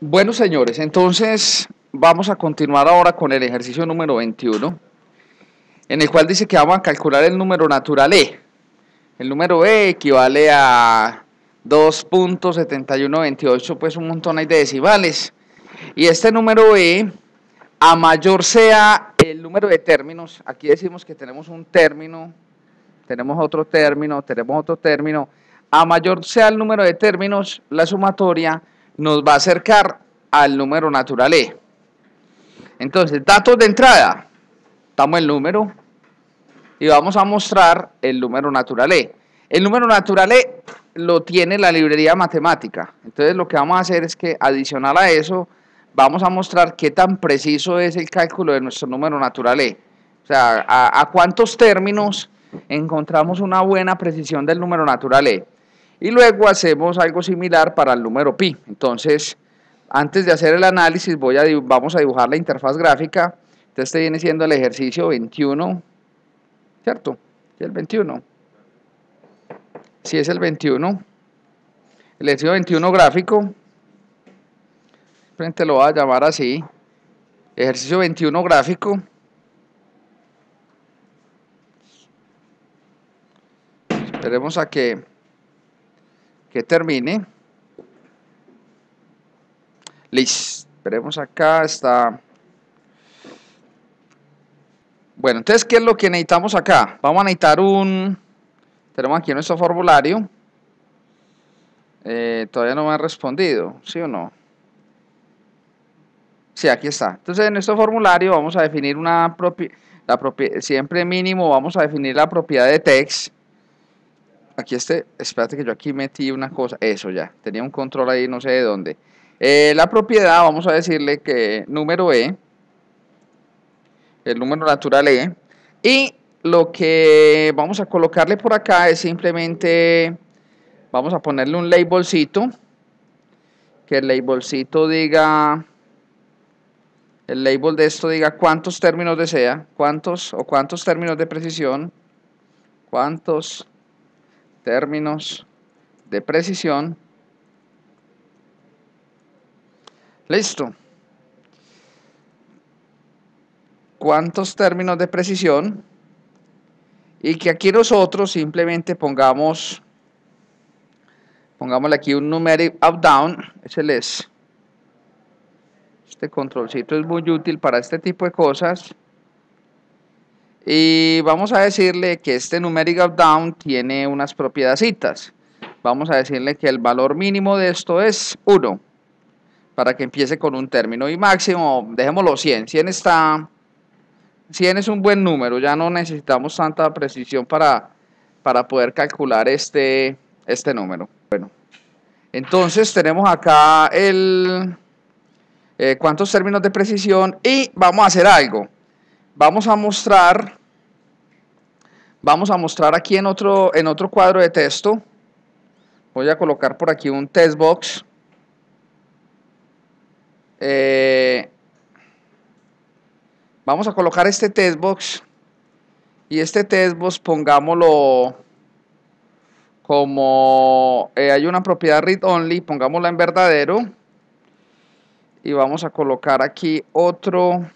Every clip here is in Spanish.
Bueno, señores, entonces vamos a continuar ahora con el ejercicio número 21, en el cual dice que vamos a calcular el número natural E. El número E equivale a 2.7128, pues un montón ahí de decimales. Y este número E, a mayor sea el número de términos, aquí decimos que tenemos un término, tenemos otro término, tenemos otro término, a mayor sea el número de términos, la sumatoria nos va a acercar al número natural E. Entonces, datos de entrada. Damos el número y vamos a mostrar el número natural E. El número natural E lo tiene la librería matemática. Entonces, lo que vamos a hacer es que adicional a eso, vamos a mostrar qué tan preciso es el cálculo de nuestro número natural E. O sea, a, a cuántos términos encontramos una buena precisión del número natural E. Y luego hacemos algo similar para el número pi. Entonces, antes de hacer el análisis, voy a, vamos a dibujar la interfaz gráfica. este viene siendo el ejercicio 21, ¿cierto? el 21. Si es el 21. El ejercicio 21 gráfico. Frente lo voy a llamar así. Ejercicio 21 gráfico. Esperemos a que que termine. Listo. Esperemos acá. Está. Bueno, entonces, ¿qué es lo que necesitamos acá? Vamos a necesitar un... Tenemos aquí nuestro formulario. Eh, todavía no me han respondido, ¿sí o no? Sí, aquí está. Entonces, en nuestro formulario vamos a definir una propiedad... siempre mínimo vamos a definir la propiedad de text Aquí este, espérate que yo aquí metí una cosa, eso ya, tenía un control ahí no sé de dónde. Eh, la propiedad, vamos a decirle que número E, el número natural E, y lo que vamos a colocarle por acá es simplemente, vamos a ponerle un labelcito, que el labelcito diga, el label de esto diga cuántos términos desea, cuántos o cuántos términos de precisión, cuántos términos de precisión. Listo. ¿Cuántos términos de precisión? Y que aquí nosotros simplemente pongamos, pongámosle aquí un numeric up-down, ese es. Este controlcito es muy útil para este tipo de cosas. Y vamos a decirle que este numeric down tiene unas propiedades. Vamos a decirle que el valor mínimo de esto es 1. Para que empiece con un término. Y máximo, dejémoslo 100. 100 está... 100 es un buen número. Ya no necesitamos tanta precisión para, para poder calcular este, este número. Bueno. Entonces tenemos acá el... Eh, cuántos términos de precisión y vamos a hacer algo. Vamos a mostrar Vamos a mostrar aquí en otro, en otro cuadro de texto. Voy a colocar por aquí un test box. Eh, vamos a colocar este test box y este test box pongámoslo como eh, hay una propiedad read only, pongámosla en verdadero y vamos a colocar aquí otro,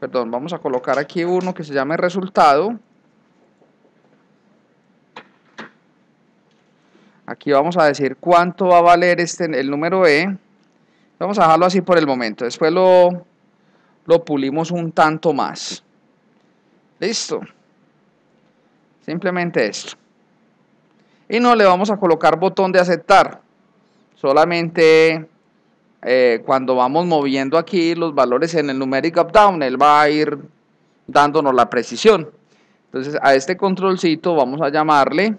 perdón, vamos a colocar aquí uno que se llame resultado Aquí vamos a decir cuánto va a valer este, el número E. Vamos a dejarlo así por el momento. Después lo, lo pulimos un tanto más. Listo. Simplemente esto. Y no le vamos a colocar botón de aceptar. Solamente eh, cuando vamos moviendo aquí los valores en el numeric up down, él va a ir dándonos la precisión. Entonces a este controlcito vamos a llamarle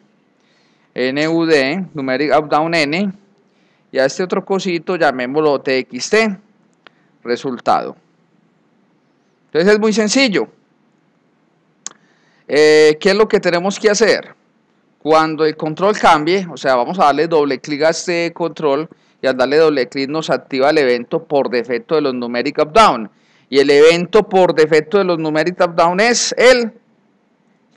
NUD, numeric updown N, y a este otro cosito llamémoslo TXT, resultado. Entonces es muy sencillo. Eh, ¿Qué es lo que tenemos que hacer? Cuando el control cambie, o sea, vamos a darle doble clic a este control y al darle doble clic nos activa el evento por defecto de los numeric updown. Y el evento por defecto de los numeric updown es el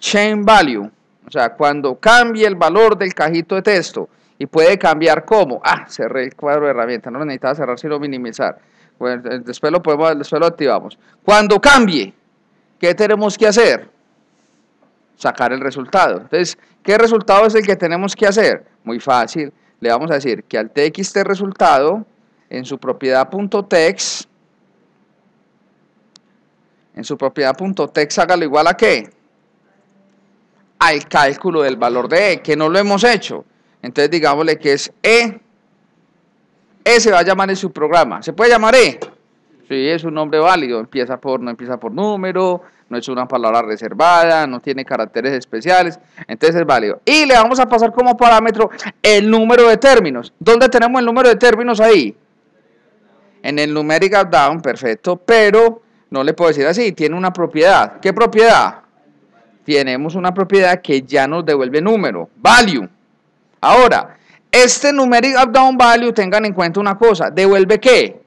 chain value. O sea, cuando cambie el valor del cajito de texto y puede cambiar cómo. Ah, cerré el cuadro de herramientas no lo necesitaba cerrar sino minimizar. Eh, después lo podemos, después activamos. Cuando cambie, ¿qué tenemos que hacer? Sacar el resultado. Entonces, ¿qué resultado es el que tenemos que hacer? Muy fácil. Le vamos a decir que al txt resultado, en su propiedad en su propiedad punto .text, hágalo igual a qué? al cálculo del valor de E, que no lo hemos hecho. Entonces digámosle que es E. E se va a llamar en su programa. ¿Se puede llamar E? Sí, es un nombre válido. Empieza por, no empieza por número, no es una palabra reservada, no tiene caracteres especiales. Entonces es válido. Y le vamos a pasar como parámetro el número de términos. ¿Dónde tenemos el número de términos ahí? En el numeric down, perfecto. Pero no le puedo decir así, tiene una propiedad. ¿Qué propiedad? tenemos una propiedad que ya nos devuelve número, value. Ahora, este numeric up-down value, tengan en cuenta una cosa, ¿devuelve qué?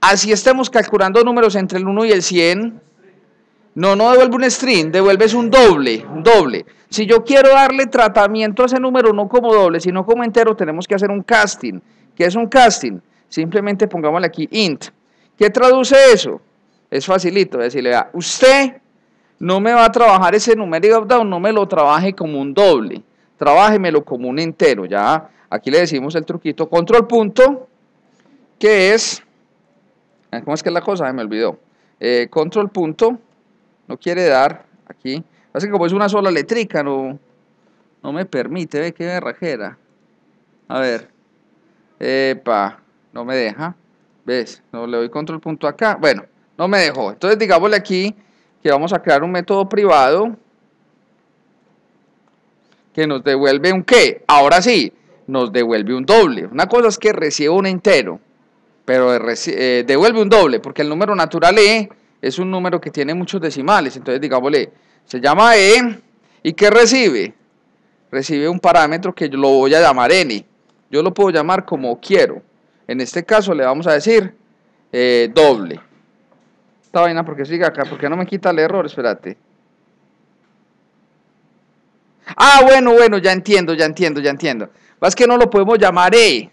Así estemos calculando números entre el 1 y el 100. No, no devuelve un string, es un doble, un doble. Si yo quiero darle tratamiento a ese número, no como doble, sino como entero, tenemos que hacer un casting. ¿Qué es un casting? Simplemente pongámosle aquí int. ¿Qué traduce eso? Es facilito decirle, a usted no me va a trabajar ese número de down no me lo trabaje como un doble, trabájemelo como un entero. Ya aquí le decimos el truquito control punto, que es, ah, ¿cómo es que es la cosa? Me olvidó. Eh, control punto, no quiere dar aquí. Así que como es una sola letrica, no, no me permite, ve que rajera. A ver, epa, no me deja. ¿Ves? No le doy control punto acá. Bueno, no me dejó. Entonces digámosle aquí que vamos a crear un método privado que nos devuelve un qué. Ahora sí, nos devuelve un doble. Una cosa es que recibe un entero, pero eh, devuelve un doble, porque el número natural E es un número que tiene muchos decimales. Entonces, digámosle, se llama E y ¿qué recibe? Recibe un parámetro que yo lo voy a llamar N. Yo lo puedo llamar como quiero. En este caso le vamos a decir eh, doble esta vaina porque sigue acá, porque no me quita el error, espérate. Ah, bueno, bueno, ya entiendo, ya entiendo, ya entiendo. Es que no lo podemos llamar E,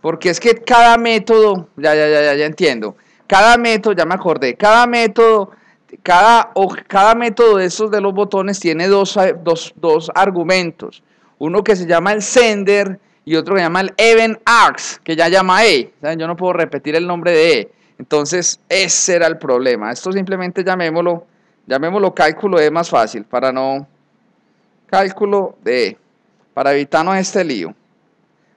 porque es que cada método, ya, ya, ya, ya, ya entiendo. Cada método, ya me acordé, cada método, cada, o, cada método de esos de los botones tiene dos, dos, argumentos. Uno que se llama el sender y otro que se llama el event arcs, que ya llama E. yo no puedo repetir el nombre de E entonces, ese era el problema. Esto simplemente llamémoslo, llamémoslo cálculo de más fácil, para no cálculo de e, para evitarnos este lío.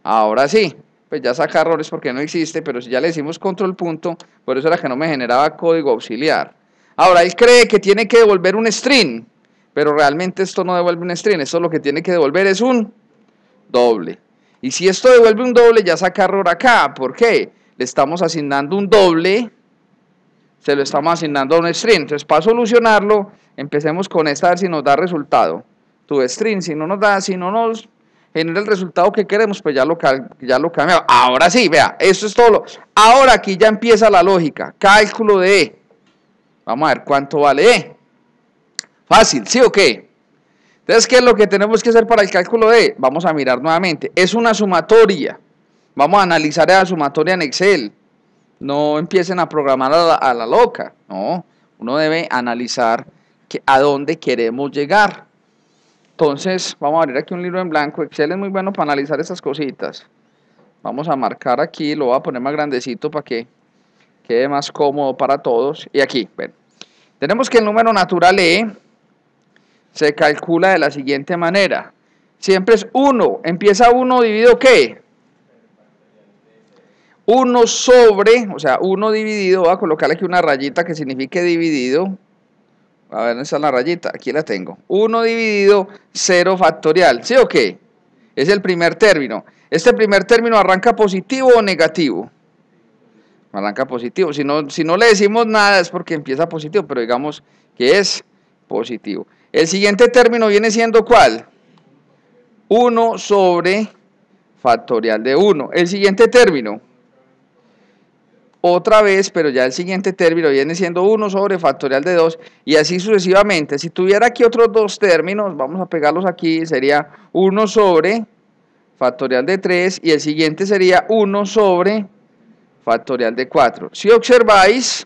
Ahora sí, pues ya saca errores porque no existe, pero si ya le decimos control punto, por eso era que no me generaba código auxiliar. Ahora, él cree que tiene que devolver un string, pero realmente esto no devuelve un string, esto lo que tiene que devolver es un doble. Y si esto devuelve un doble, ya saca error acá, ¿por qué? le estamos asignando un doble, se lo estamos asignando a un string. Entonces, para solucionarlo, empecemos con esta a ver si nos da resultado. Tu string, si no nos da, si no nos genera el resultado que queremos, pues ya lo, ya lo cambiamos. Ahora sí, vea, esto es todo. ahora aquí ya empieza la lógica. Cálculo de E. Vamos a ver cuánto vale E. Fácil, ¿sí o qué? Entonces, ¿qué es lo que tenemos que hacer para el cálculo de E? Vamos a mirar nuevamente. Es una sumatoria. Vamos a analizar la sumatoria en Excel. No empiecen a programar a la, loca. No, uno debe analizar a dónde queremos llegar. Entonces, vamos a abrir aquí un libro en blanco. Excel es muy bueno para analizar estas cositas. Vamos a marcar aquí, lo voy a poner más grandecito para que quede más cómodo para todos. Y aquí, bueno, Tenemos que el número natural E se calcula de la siguiente manera. Siempre es 1. ¿Empieza 1 dividido qué? 1 sobre, o sea, 1 dividido, voy a colocar aquí una rayita que signifique dividido. A ver, ¿dónde está la rayita? Aquí la tengo. 1 dividido 0 factorial, ¿sí o qué? Es el primer término. Este primer término arranca positivo o negativo. Arranca positivo. Si no, si no le decimos nada es porque empieza positivo, pero digamos que es positivo. El siguiente término viene siendo ¿cuál? 1 sobre factorial de 1. El siguiente término otra vez, pero ya el siguiente término viene siendo 1 sobre factorial de 2 y así sucesivamente. Si tuviera aquí otros dos términos, vamos a pegarlos aquí, sería 1 sobre factorial de 3 y el siguiente sería 1 sobre factorial de 4. Si observáis,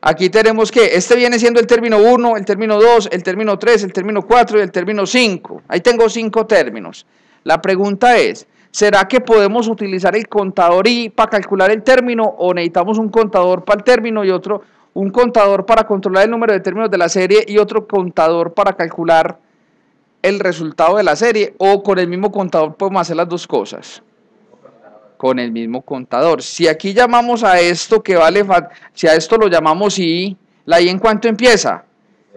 aquí tenemos que este viene siendo el término 1, el término 2, el término 3, el término 4 y el término 5. Ahí tengo 5 términos. La pregunta es, ¿Será que podemos utilizar el contador I para calcular el término o necesitamos un contador para el término y otro, un contador para controlar el número de términos de la serie y otro contador para calcular el resultado de la serie o con el mismo contador podemos hacer las dos cosas? Con el mismo contador. Si aquí llamamos a esto que vale, si a esto lo llamamos I, ¿la I en cuánto empieza?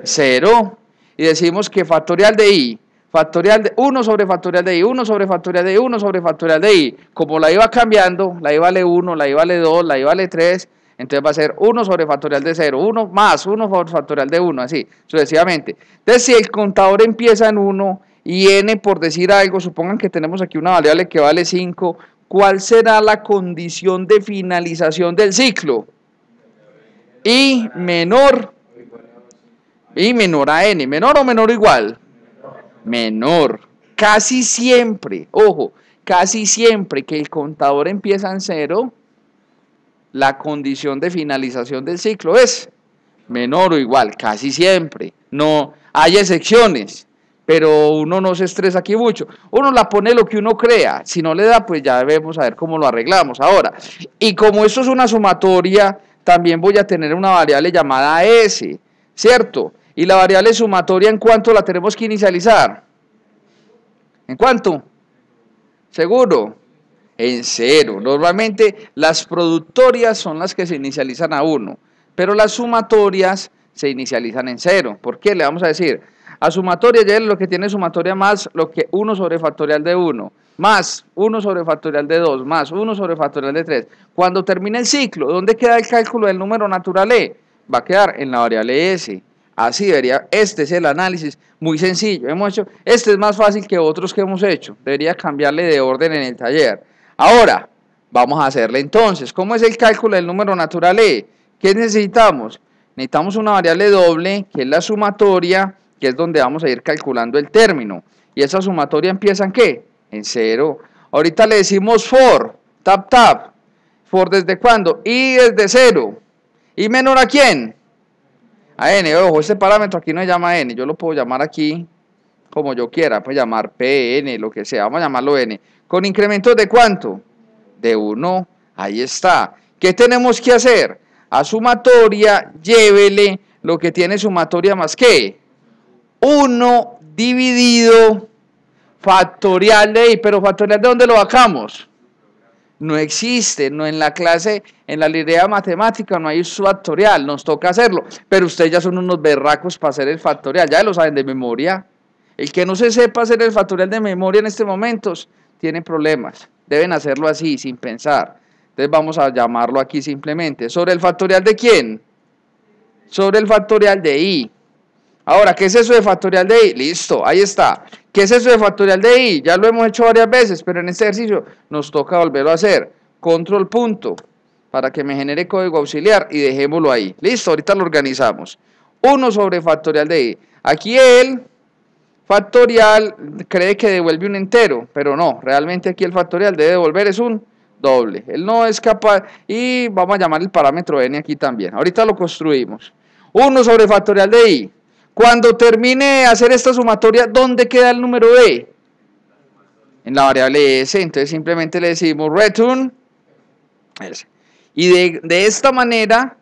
Cero. Y decimos que factorial de I factorial de 1 sobre factorial de i, 1 sobre factorial de 1 sobre factorial de i. Como la iba cambiando, la i vale 1, la i vale 2, la i vale 3, entonces va a ser 1 sobre factorial de 0, 1 más 1 sobre factorial de 1, así sucesivamente. Entonces, si el contador empieza en 1 y n, por decir algo, supongan que tenemos aquí una variable que vale 5, ¿cuál será la condición de finalización del ciclo? y menor, I menor a n, menor o menor o igual menor. Casi siempre, ojo, casi siempre que el contador empieza en cero, la condición de finalización del ciclo es menor o igual, casi siempre. No hay excepciones, pero uno no se estresa aquí mucho. Uno la pone lo que uno crea. Si no le da, pues ya debemos saber cómo lo arreglamos. Ahora, y como esto es una sumatoria, también voy a tener una variable llamada S, ¿cierto? ¿Y la variable sumatoria en cuánto la tenemos que inicializar? ¿En cuánto? ¿Seguro? En cero. Normalmente las productorias son las que se inicializan a uno, pero las sumatorias se inicializan en cero. ¿Por qué? Le vamos a decir, a sumatoria ya es lo que tiene sumatoria más lo que 1 sobre factorial de 1, más 1 sobre factorial de 2, más 1 sobre factorial de 3. Cuando termine el ciclo, ¿dónde queda el cálculo del número natural E? Va a quedar en la variable S. Así debería, este es el análisis, muy sencillo, hemos hecho, este es más fácil que otros que hemos hecho, debería cambiarle de orden en el taller. Ahora, vamos a hacerle entonces, ¿cómo es el cálculo del número natural E? ¿Qué necesitamos? Necesitamos una variable doble, que es la sumatoria, que es donde vamos a ir calculando el término. Y esa sumatoria empieza en qué? En cero. Ahorita le decimos for, tap, tap. ¿For desde cuándo? Y desde cero. ¿Y menor a quién? a n. Ojo, este parámetro aquí no se llama n, yo lo puedo llamar aquí como yo quiera, pues llamar p, n, lo que sea, vamos a llamarlo n. ¿Con incrementos de cuánto? De 1, ahí está. ¿Qué tenemos que hacer? A sumatoria, llévele lo que tiene sumatoria más que 1 dividido factorial de i, pero factorial de dónde lo sacamos? no existe, no en la clase, en la librería matemática no hay factorial, nos toca hacerlo, pero ustedes ya son unos berracos para hacer el factorial, ya lo saben de memoria. El que no se sepa hacer el factorial de memoria en este momento, tiene problemas, deben hacerlo así, sin pensar. Entonces vamos a llamarlo aquí simplemente. ¿Sobre el factorial de quién? Sobre el factorial de i. Ahora, ¿qué es eso de factorial de i? Listo, ahí está. ¿Qué es eso de factorial de i? Ya lo hemos hecho varias veces, pero en este ejercicio nos toca volverlo a hacer. Control punto para que me genere código auxiliar y dejémoslo ahí. Listo, ahorita lo organizamos. 1 sobre factorial de i. Aquí el factorial cree que devuelve un entero, pero no, realmente aquí el factorial debe devolver es un doble. Él no es capaz, y vamos a llamar el parámetro n aquí también. Ahorita lo construimos. 1 sobre factorial de i cuando termine de hacer esta sumatoria, ¿dónde queda el número b? En la variable S. Entonces simplemente le decimos return Y de, de esta manera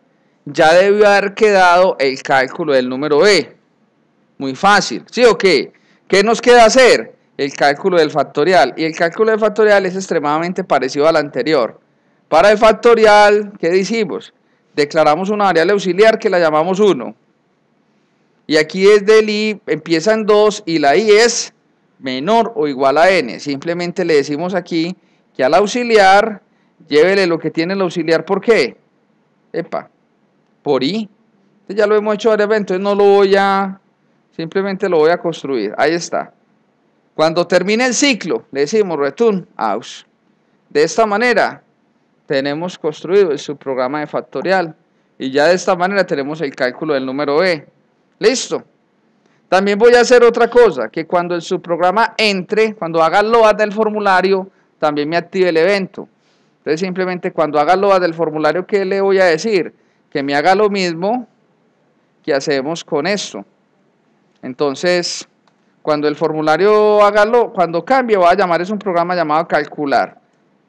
ya debió haber quedado el cálculo del número B. Muy fácil, ¿sí o qué? ¿Qué nos queda hacer? El cálculo del factorial. Y el cálculo del factorial es extremadamente parecido al anterior. Para el factorial, ¿qué decimos? Declaramos una variable auxiliar que la llamamos 1. Y aquí desde el i, empiezan 2 y la i es menor o igual a n. Simplemente le decimos aquí que al auxiliar, llévele lo que tiene el auxiliar, ¿por qué? Epa, por i. ya lo hemos hecho varias veces, entonces no lo voy a, simplemente lo voy a construir. Ahí está. Cuando termine el ciclo, le decimos return aus. De esta manera, tenemos construido el subprograma de factorial. Y ya de esta manera tenemos el cálculo del número E. Listo. También voy a hacer otra cosa, que cuando el subprograma entre, cuando haga load del formulario, también me active el evento. Entonces simplemente cuando haga load del formulario, ¿qué le voy a decir? Que me haga lo mismo que hacemos con esto. Entonces, cuando el formulario haga lo, cuando cambie, va a llamar, es un programa llamado calcular.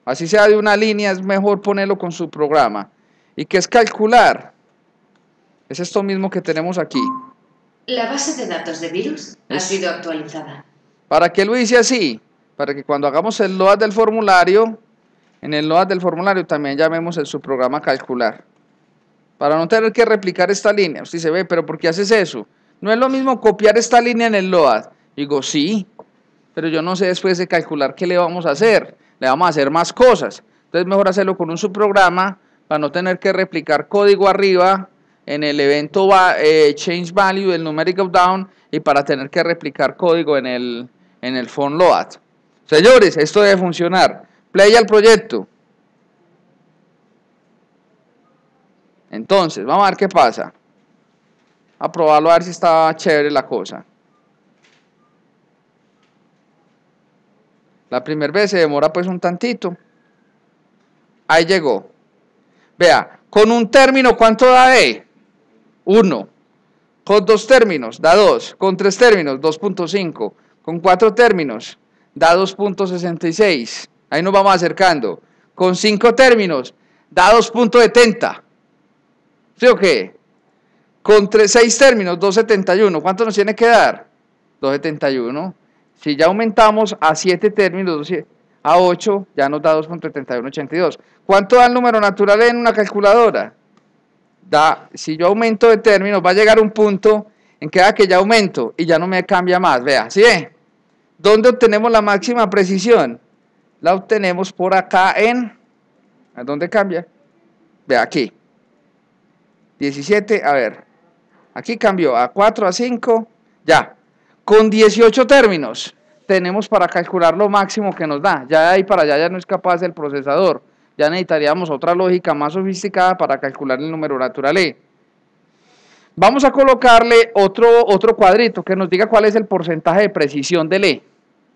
Así sea de una línea, es mejor ponerlo con su programa. ¿Y que es calcular? Es esto mismo que tenemos aquí. La base de datos de virus ha sido actualizada. ¿Para qué lo hice así? Para que cuando hagamos el load del formulario, en el load del formulario también llamemos el subprograma calcular. Para no tener que replicar esta línea. Usted se ve, pero ¿por qué haces eso? No es lo mismo copiar esta línea en el load. Digo, sí, pero yo no sé después de calcular qué le vamos a hacer. Le vamos a hacer más cosas. Entonces mejor hacerlo con un subprograma para no tener que replicar código arriba en el evento eh, Change Value del Numeric Down y para tener que replicar código en el, en el Font Load. Señores, esto debe funcionar. Play al proyecto. Entonces, vamos a ver qué pasa. A probarlo a ver si está chévere la cosa. La primera vez se demora pues un tantito. Ahí llegó. Vea, con un término, ¿cuánto da de? 1. Con dos términos, da 2. Con tres términos, 2.5. Con cuatro términos, da 2.66. Ahí nos vamos acercando. Con cinco términos, da 2.70. ¿Sí o qué? Con tres, seis términos, 2.71. ¿Cuánto nos tiene que dar? 2.71. Si ya aumentamos a siete términos, a 8, ya nos da 2.7182. ¿Cuánto da el número natural en una calculadora? da, si yo aumento de términos, va a llegar un punto en que, ah, que ya aumento y ya no me cambia más. Vea, ¿sí? ¿Dónde obtenemos la máxima precisión? La obtenemos por acá en... ¿A dónde cambia? Vea, aquí. 17, a ver. Aquí cambió a 4, a 5, ya. Con 18 términos tenemos para calcular lo máximo que nos da. Ya de ahí para allá ya no es capaz el procesador ya necesitaríamos otra lógica más sofisticada para calcular el número natural E. Vamos a colocarle otro, otro cuadrito que nos diga cuál es el porcentaje de precisión del E.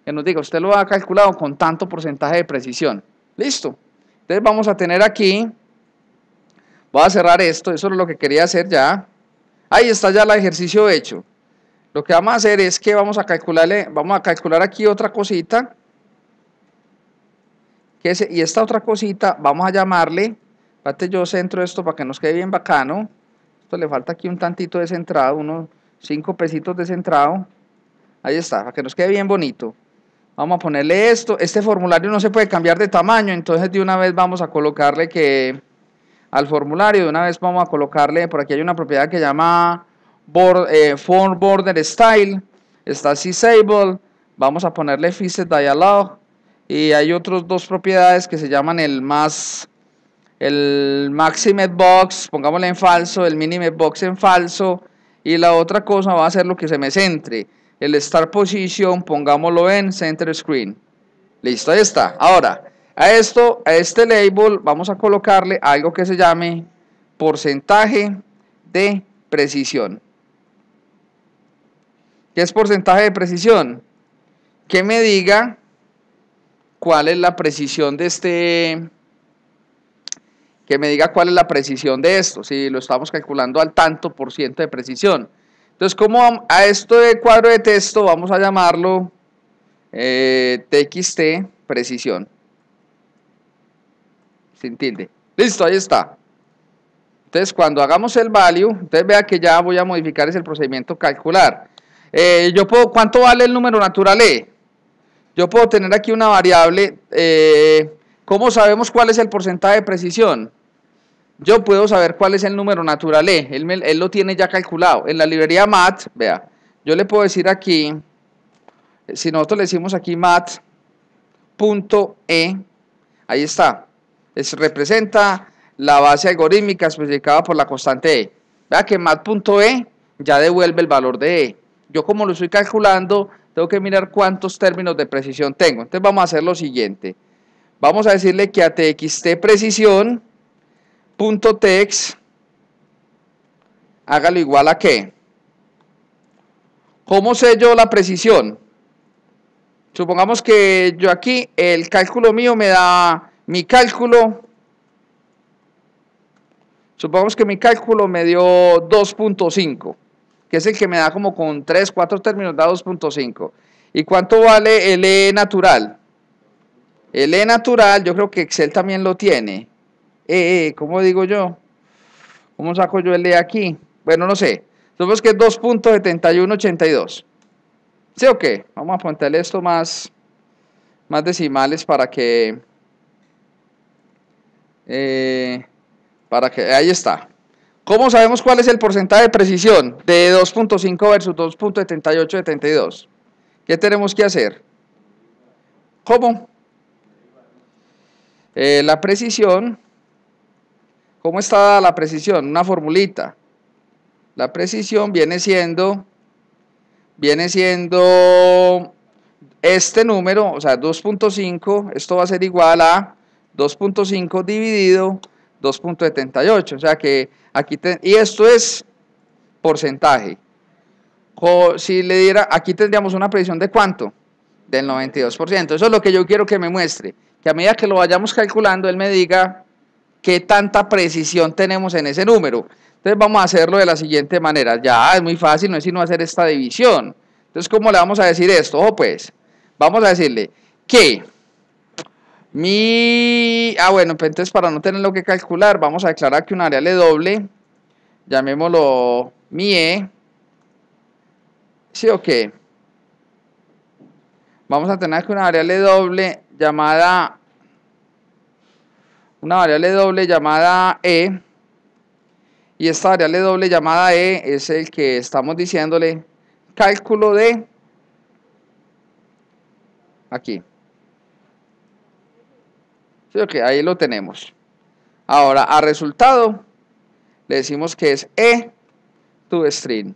Que nos diga, usted lo ha calculado con tanto porcentaje de precisión. Listo. Entonces vamos a tener aquí, voy a cerrar esto, eso es lo que quería hacer ya. Ahí está ya el ejercicio hecho. Lo que vamos a hacer es que vamos a calcularle, vamos a calcular aquí otra cosita y esta otra cosita, vamos a llamarle, espérate, yo centro esto para que nos quede bien bacano. Esto le falta aquí un tantito de centrado, unos 5 pesitos de centrado. Ahí está, para que nos quede bien bonito. Vamos a ponerle esto. Este formulario no se puede cambiar de tamaño, entonces de una vez vamos a colocarle que al formulario, de una vez vamos a colocarle, por aquí hay una propiedad que llama eh, form border style, está disabled. vamos a ponerle fixed dialog, y hay otras dos propiedades que se llaman el más, el maximum box, pongámosle en falso, el minimate box en falso. Y la otra cosa va a ser lo que se me centre. El start position, pongámoslo en center screen. Listo, ahí está. Ahora, a esto, a este label, vamos a colocarle algo que se llame porcentaje de precisión. ¿Qué es porcentaje de precisión? Que me diga cuál es la precisión de este, que me diga cuál es la precisión de esto, si lo estamos calculando al tanto por ciento de precisión. Entonces, como a esto de cuadro de texto vamos a llamarlo TXT eh, precisión. Sin tilde. Listo, ahí está. Entonces, cuando hagamos el value, Entonces, vea que ya voy a modificar ese procedimiento calcular. Eh, yo puedo, ¿Cuánto vale el número natural E? Yo puedo tener aquí una variable. Eh, ¿Cómo sabemos cuál es el porcentaje de precisión? Yo puedo saber cuál es el número natural E. Él, lo tiene ya calculado. En la librería MAT, vea, yo le puedo decir aquí, si nosotros le decimos aquí mat.e, ahí está. Es, representa la base algorítmica especificada por la constante E. Vea que mat.e ya devuelve el valor de E. Yo como lo estoy calculando, tengo que mirar cuántos términos de precisión tengo. Entonces vamos a hacer lo siguiente. Vamos a decirle que a txt precisión hágalo igual a qué. ¿Cómo sé yo la precisión? Supongamos que yo aquí, el cálculo mío me da mi cálculo. Supongamos que mi cálculo me dio 2.5 que es el que me da como con 3, 4 términos, da 2.5. ¿Y cuánto vale el E natural? El E natural, yo creo que Excel también lo tiene. E, e, ¿cómo digo yo? ¿Cómo saco yo el E aquí? Bueno, no sé. supongo que es 2.7182. ¿Sí o qué? Vamos a ponerle esto más, más decimales para que... Eh, para que... Ahí está. ¿Cómo sabemos cuál es el porcentaje de precisión de 2.5 versus 2.7872? ¿Qué tenemos que hacer? ¿Cómo? Eh, la precisión, ¿cómo está la precisión? Una formulita. La precisión viene siendo, viene siendo este número, o sea, 2.5, esto va a ser igual a 2.5 dividido 2.78. O sea que aquí, y esto es porcentaje. O si le diera, aquí tendríamos una precisión de cuánto? Del 92%. Eso es lo que yo quiero que me muestre. Que a medida que lo vayamos calculando, él me diga qué tanta precisión tenemos en ese número. Entonces vamos a hacerlo de la siguiente manera. Ya es muy fácil, no es sino hacer esta división. Entonces, ¿cómo le vamos a decir esto? Ojo, pues, vamos a decirle que mi... Ah, bueno, pues entonces para no tener lo que calcular, vamos a declarar que un área le doble. Llamémoslo mi E. ¿Sí o qué? Vamos a tener que una variable doble llamada... Una variable doble llamada E. Y esta variable doble llamada E es el que estamos diciéndole cálculo de... Aquí. Sí, ok, ahí lo tenemos. Ahora, a resultado, le decimos que es E to string.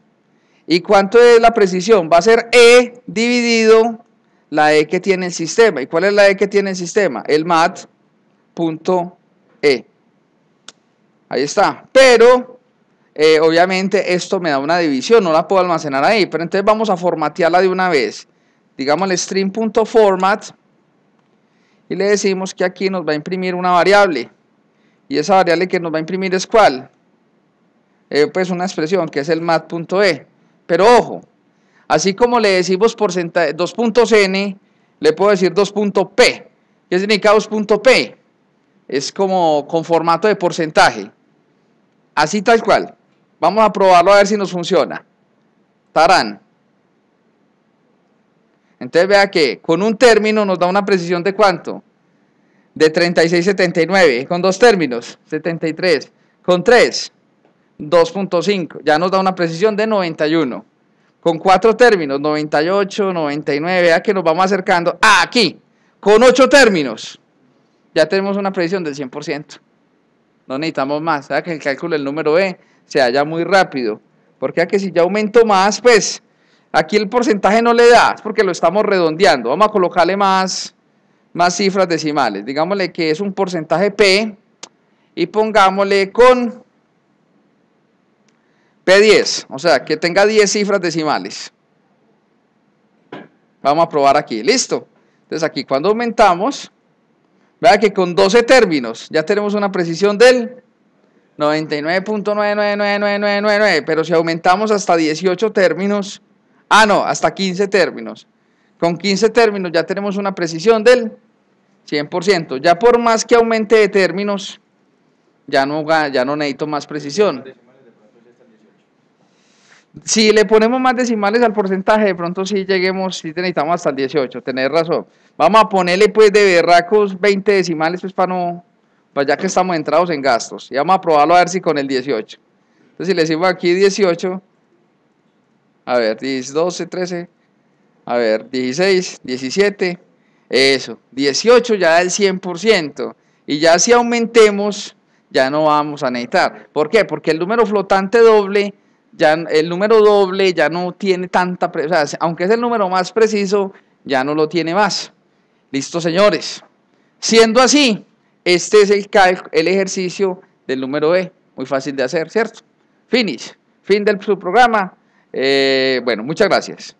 ¿Y cuánto es la precisión? Va a ser E dividido la E que tiene el sistema. ¿Y cuál es la E que tiene el sistema? El mat.e. Ahí está. Pero, eh, obviamente, esto me da una división. No la puedo almacenar ahí. Pero entonces vamos a formatearla de una vez. Digamos el string.format y le decimos que aquí nos va a imprimir una variable. Y esa variable que nos va a imprimir es cuál? Eh, pues una expresión que es el mat.e. Pero ojo, así como le decimos 2.n, le puedo decir 2.p. ¿Qué significa 2.p? Es como con formato de porcentaje. Así tal cual. Vamos a probarlo a ver si nos funciona. Tarán. Entonces vea que con un término nos da una precisión de cuánto? De 36,79. Con dos términos, 73. Con tres, 2.5. Ya nos da una precisión de 91. Con cuatro términos, 98, 99. Vea que nos vamos acercando aquí. Con ocho términos, ya tenemos una precisión del 100%. No necesitamos más. Vea que el cálculo del número B se halla muy rápido. Porque que si ya aumento más, pues Aquí el porcentaje no le da, es porque lo estamos redondeando. Vamos a colocarle más, más cifras decimales. Digámosle que es un porcentaje P y pongámosle con P10, o sea, que tenga 10 cifras decimales. Vamos a probar aquí, listo. Entonces aquí cuando aumentamos, vea que con 12 términos ya tenemos una precisión del 99.999999, pero si aumentamos hasta 18 términos, Ah, no, hasta 15 términos. Con 15 términos ya tenemos una precisión del 100%. Ya por más que aumente de términos, ya no, ya no necesito más precisión. Si le ponemos más decimales al porcentaje, de pronto sí lleguemos, sí necesitamos hasta el 18, tener razón. Vamos a ponerle pues de berracos 20 decimales, pues para no, pues ya que estamos entrados en gastos. Y vamos a probarlo a ver si con el 18. Entonces si le decimos aquí 18, a ver, 10, 12, 13. A ver, 16, 17. Eso, 18 ya da el 100%. Y ya si aumentemos, ya no vamos a necesitar. ¿Por qué? Porque el número flotante doble, ya el número doble ya no tiene tanta... O aunque es el número más preciso, ya no lo tiene más. Listo, señores. Siendo así, este es el, el ejercicio del número E. Muy fácil de hacer, ¿cierto? Finish. Fin del subprograma. Eh, bueno, muchas gracias.